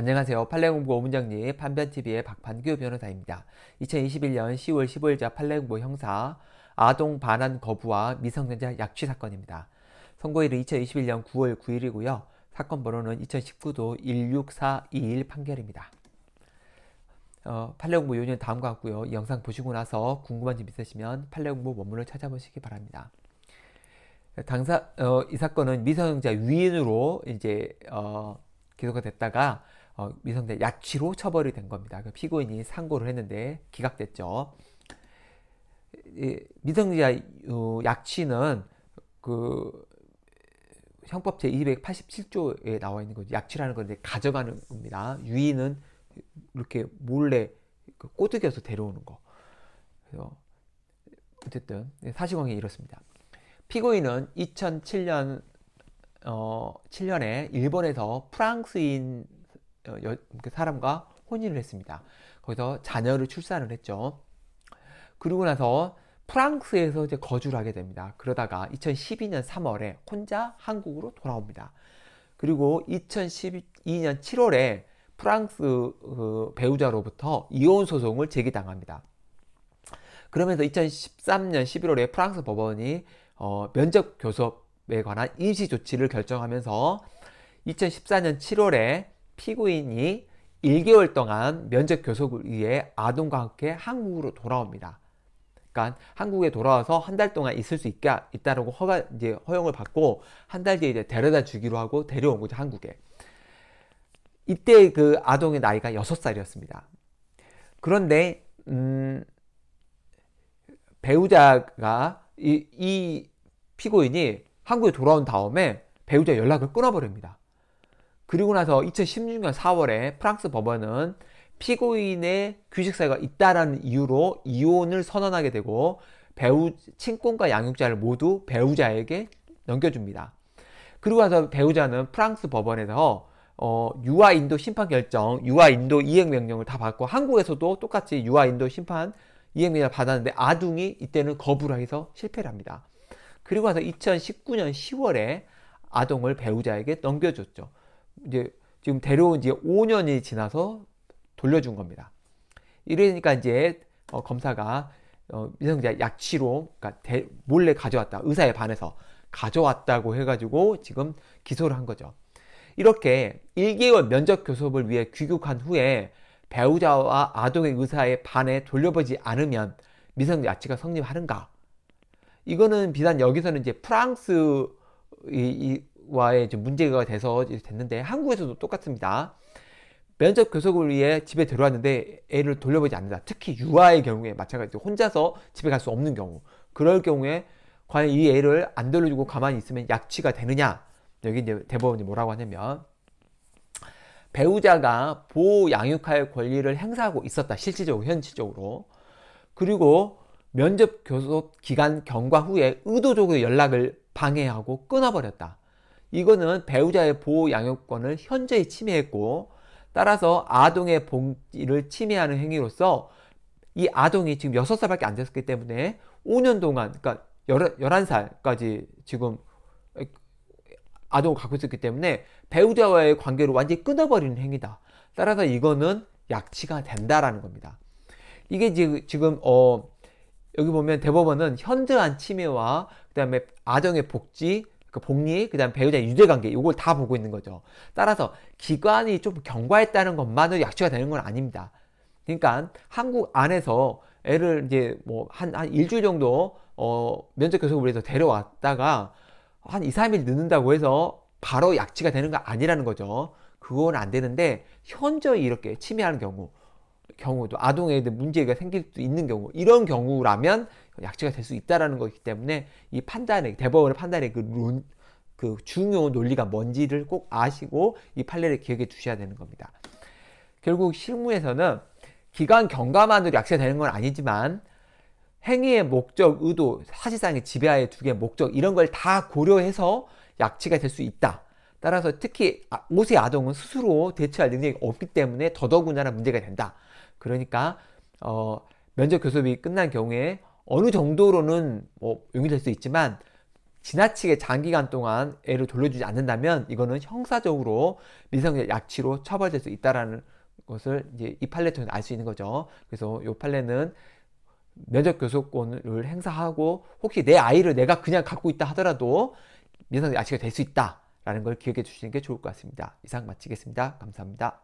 안녕하세요. 판례공부 오문정리 판변TV의 박판규 변호사입니다. 2021년 10월 15일자 판례공부 형사 아동 반환 거부와 미성년자 약취 사건입니다. 선고일은 2021년 9월 9일이고요. 사건 번호는 2019도 16421 판결입니다. 어, 판례공부 요는 다음과 같고요. 이 영상 보시고 나서 궁금한 점 있으시면 판례공부 원문을 찾아보시기 바랍니다. 당사 어, 이 사건은 미성년자 위인으로 이제 어, 기소가 됐다가 어, 미성년 약취로 처벌이 된 겁니다. 그 피고인이 상고를 했는데 기각됐죠. 미성년자 약취는 어, 그 형법 제 287조에 나와 있는 거죠. 약취라는 건이 가져가는 겁니다. 유인은 이렇게 몰래 그 꼬드겨서 데려오는 거. 그래서 어쨌든 네, 사실관계 이렇습니다. 피고인은 2007년 어, 7년에 일본에서 프랑스인 어, 여, 그 사람과 혼인을 했습니다. 거기서 자녀를 출산을 했죠. 그러고 나서 프랑스에서 이제 거주를 하게 됩니다. 그러다가 2012년 3월에 혼자 한국으로 돌아옵니다. 그리고 2012년 7월에 프랑스 그 배우자로부터 이혼 소송을 제기당합니다. 그러면서 2013년 11월에 프랑스 법원이 어, 면접 교섭에 관한 임시 조치를 결정하면서 2014년 7월에 피고인이 1개월 동안 면책 교섭을 위해 아동과 함께 한국으로 돌아옵니다. 그러니까 한국에 돌아와서 한 달 동안 있을 수 있게 있다라고 허가 이제 허용을 받고 한 달 뒤에 이제 데려다 주기로 하고 데려온 거죠 한국에. 이때 그 아동의 나이가 6살이었습니다. 그런데 음, 배우자가 이, 이 피고인이 한국에 돌아온 다음에 배우자 연락을 끊어버립니다. 그리고 나서 2016년 4월에 프랑스 법원은 피고인의 규식사유가 있다라는 이유로 이혼을 선언하게 되고 배우 친권과 양육자를 모두 배우자에게 넘겨줍니다. 그리고 나서 배우자는 프랑스 법원에서 어, 유아 인도 심판 결정, 유아 인도 이행 명령을 다 받고 한국에서도 똑같이 유아 인도 심판 이행 명령을 받았는데 아둥이 이때는 거부를 해서 실패를 합니다. 그리고 나서 2019년 10월에 아동을 배우자에게 넘겨줬죠. 이제 지금 데려온 지 5년이 지나서 돌려준 겁니다. 이러니까 이제 어, 검사가 어, 미성자 약취로 그러니까 대, 몰래 가져왔다 의사에 반해서 가져왔다고 해가지고 지금 기소를 한 거죠. 이렇게 1개월 면접 교섭을 위해 귀국한 후에 배우자와 아동의 의사에 반해 돌려보지 않으면 미성자 약취가 성립하는가? 이거는 비단 여기서는 이제 프랑스 이, 이 와의 예, 문제가 돼서 됐는데 한국에서도 똑같습니다. 면접 교섭을 위해 집에 들어왔는데 애를 돌려보지 않는다. 특히 유아의 경우에 마찬가지로 혼자서 집에 갈 수 없는 경우. 그럴 경우에 과연 이 애를 안 돌려주고 가만히 있으면 약취가 되느냐? 여기 이제 대법원이 뭐라고 하냐면 배우자가 보호 양육할 권리를 행사하고 있었다. 실질적으로 현실적으로. 그리고 면접 교섭 기간 경과 후에 의도적으로 연락을 방해하고 끊어버렸다. 이거는 배우자의 보호 양육권을 현저히 침해했고 따라서 아동의 본질을 침해하는 행위로서 이 아동이 지금 6살밖에 안 됐었기 때문에 5년 동안 그러니까 11살까지 지금 아동을 갖고 있었기 때문에 배우자와의 관계를 완전히 끊어버리는 행위다. 따라서 이거는 약치가 된다라는 겁니다. 이게 지금 어 여기 보면 대법원은 현저한 침해와 그 다음에 아동의 복지 그 복리, 그 다음 배우자 유대 관계, 이걸 다 보고 있는 거죠. 따라서 기관이 좀 경과했다는 것만으로 약취가 되는 건 아닙니다. 그러니까 한국 안에서 애를 이제 뭐 한, 한 일주일 정도, 어, 면접 교섭을 해서 데려왔다가 한 2, 3일 늦는다고 해서 바로 약취가 되는 거 아니라는 거죠. 그건 안 되는데, 현저히 이렇게 침해하는 경우, 경우도 아동에 대 문제가 생길 수 있는 경우, 이런 경우라면 약체가 될 수 있다라는 것이기 때문에 이 판단의 대법원의 판단의 그론그 그 중요 논리가 뭔지를 꼭 아시고 이 판례를 기억해 두셔야 되는 겁니다. 결국 실무에서는 기간 경과만으로 약체되는 건 아니지만 행위의 목적, 의도, 사실상의 지배하의 두 개의 목적 이런 걸 다 고려해서 약치가 될 수 있다. 따라서 특히 5세 아, 아동은 스스로 대처할 능력이 없기 때문에 더더군다나 문제가 된다. 그러니까 어, 면접 교섭이 끝난 경우에 어느 정도로는 뭐용이될 수 있지만 지나치게 장기간 동안 애를 돌려주지 않는다면 이거는 형사적으로 미성년 약취로 처벌될 수 있다라는 것을 이제 이 판례 통해 알수 있는 거죠. 그래서 이 판례는 면접 교섭권을 행사하고 혹시 내 아이를 내가 그냥 갖고 있다 하더라도 미성년 약취가 될 수 있다라는 걸 기억해 주시는 게 좋을 것 같습니다. 이상 마치겠습니다. 감사합니다.